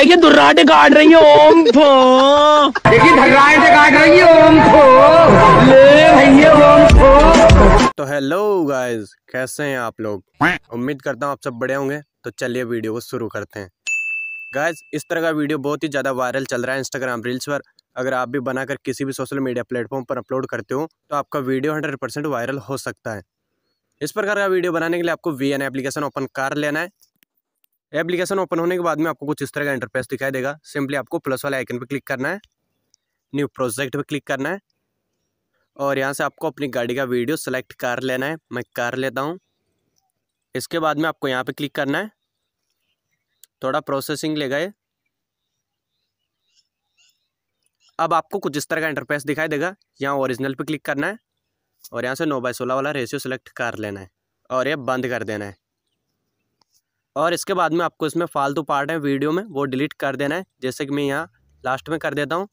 देखिए दुर्राटे काट रही है ओम थो देखिए धर्राटे काट रही है ओम थो ले भैया ओम थो तो हेलो गाइस कैसे हैं आप लोग उम्मीद करता हूँ आप सब बड़े होंगे तो चलिए वीडियो को शुरू करते हैं गाइस इस तरह का वीडियो बहुत ही ज़्यादा वायरल चल रहा है इंस्टाग्राम रील्स पर अगर आप भी बनाकर किसी भी सोशल मीडिया प्लेटफॉर्म पर अपलोड करते हो तो आपका वीडियो हंड्रेड परसेंट वायरल हो सकता है इस प्रकार का वीडियो बनाने के लिए आपको वी एन एप्लीकेशन ओपन कर लेना है एप्लीकेशन ओपन होने के बाद में आपको कुछ इस तरह का इंटरफेस दिखाई देगा सिंपली आपको प्लस वाले आइकन पर क्लिक करना है न्यू प्रोजेक्ट पर क्लिक करना है और यहाँ से आपको अपनी गाड़ी का वीडियो सेलेक्ट कर लेना है मैं कर लेता हूँ इसके बाद में आपको यहाँ पर क्लिक करना है थोड़ा प्रोसेसिंग ले गए अब आपको कुछ इस तरह का इंटरफेस दिखाई देगा यहाँ ओरिजिनल पे क्लिक करना है और यहाँ से नौ बाई सोलह वाला रेशियो सेलेक्ट कर लेना है और ये बंद कर देना है और इसके बाद में आपको इसमें फालतू पार्ट है वीडियो में वो डिलीट कर देना है जैसे कि मैं यहाँ लास्ट में कर देता हूँ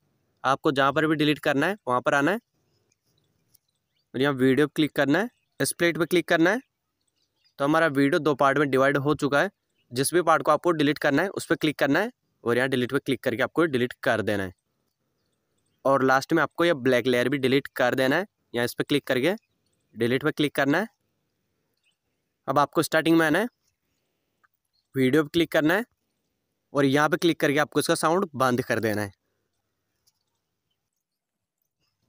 आपको जहाँ पर भी डिलीट करना है वहाँ पर आना है और यहाँ वीडियो क्लिक करना है स्प्लिट पर क्लिक करना है तो हमारा वीडियो दो पार्ट में डिवाइड हो चुका है जिस भी पार्ट को आपको डिलीट करना है उस पर क्लिक करना है और यहाँ डिलीट पर क्लिक करके आपको डिलीट कर देना है और लास्ट में आपको यह ब्लैक लेयर भी डिलीट कर देना है यहाँ इस पर क्लिक करके डिलीट पर क्लिक करना है अब आपको स्टार्टिंग में आना है वीडियो पर क्लिक करना है और यहाँ पे क्लिक करके आपको इसका साउंड बंद कर देना है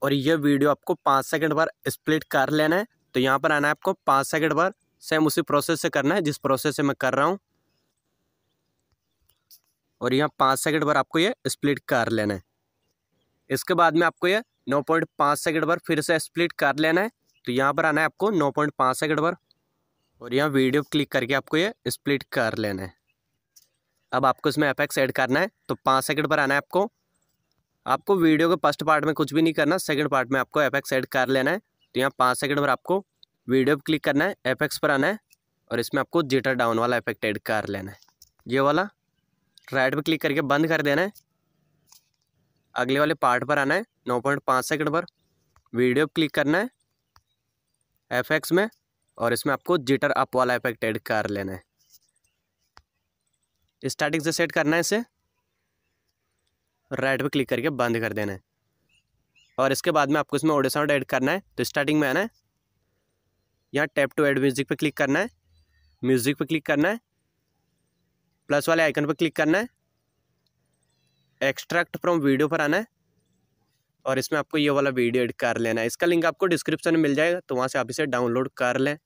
और यह वीडियो आपको पाँच सेकंड पर स्प्लिट कर लेना है तो यहाँ पर आना है आपको पाँच सेकंड पर सेम उसी प्रोसेस से करना है जिस प्रोसेस से मैं कर रहा हूँ और यहाँ पाँच सेकंड पर आपको यह स्प्लिट कर लेना है इसके बाद में आपको यह नौ पॉइंट पाँच सेकेंड पर फिर से स्प्लिट कर लेना है तो यहाँ पर आना है आपको नौ पॉइंट पाँच सेकेंड पर और यहाँ वीडियो क्लिक करके आपको ये स्प्लिट कर लेना है अब आपको इसमें एफेक्स ऐड करना है तो पाँच सेकंड पर आना है आपको आपको वीडियो के फर्स्ट पार्ट में कुछ भी नहीं करना सेकंड पार्ट में आपको एफेक्स ऐड कर लेना है तो यहाँ पाँच सेकंड पर आपको वीडियो पर क्लिक करना है एफेक्स पर आना है और इसमें आपको जिटर डाउन वाला इफेक्ट ऐड कर लेना है ये वाला राइट पर क्लिक करके बंद कर देना है अगले वाले पार्ट पर आना है नौ पॉइंट पाँच सेकेंड पर वीडियो पर क्लिक करना है एफ में और इसमें आपको जिटर अप वाला इफेक्ट एड कर लेना है स्टार्टिंग से सेट करना है इसे राइट पे क्लिक करके बंद कर देना है और इसके बाद में आपको इसमें ऑडियो साउंड ऐड करना है तो स्टार्टिंग में आना है यहाँ टैप टू ऐड म्यूजिक पे क्लिक करना है म्यूजिक पे क्लिक करना है प्लस वाले आइकन पर क्लिक करना है एक्सट्रैक्ट फ्रॉम वीडियो पर आना है और इसमें आपको ये वाला वीडियो एड कर लेना है इसका लिंक आपको डिस्क्रिप्शन में मिल जाएगा तो वहाँ से आप इसे डाउनलोड कर लें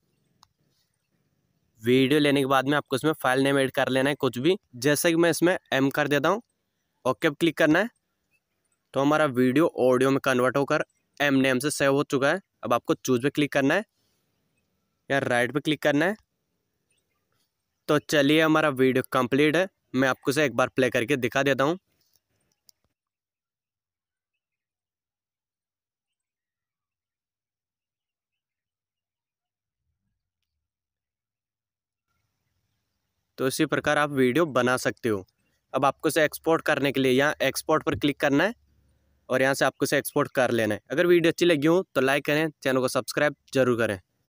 वीडियो लेने के बाद में आपको इसमें फाइल नेम ऐड कर लेना है कुछ भी जैसे कि मैं इसमें एम कर देता हूँ ओके पर क्लिक करना है तो हमारा वीडियो ऑडियो में कन्वर्ट होकर एम नेम से सेव हो चुका है अब आपको चूज पे क्लिक करना है या राइट पे क्लिक करना है तो चलिए हमारा वीडियो कंप्लीट है मैं आपको इसे एक बार प्ले करके दिखा देता हूँ तो इसी प्रकार आप वीडियो बना सकते हो अब आपको इसे एक्सपोर्ट करने के लिए यहाँ एक्सपोर्ट पर क्लिक करना है और यहाँ से आपको इसे एक्सपोर्ट कर लेना है अगर वीडियो अच्छी लगी हो तो लाइक करें चैनल को सब्सक्राइब जरूर करें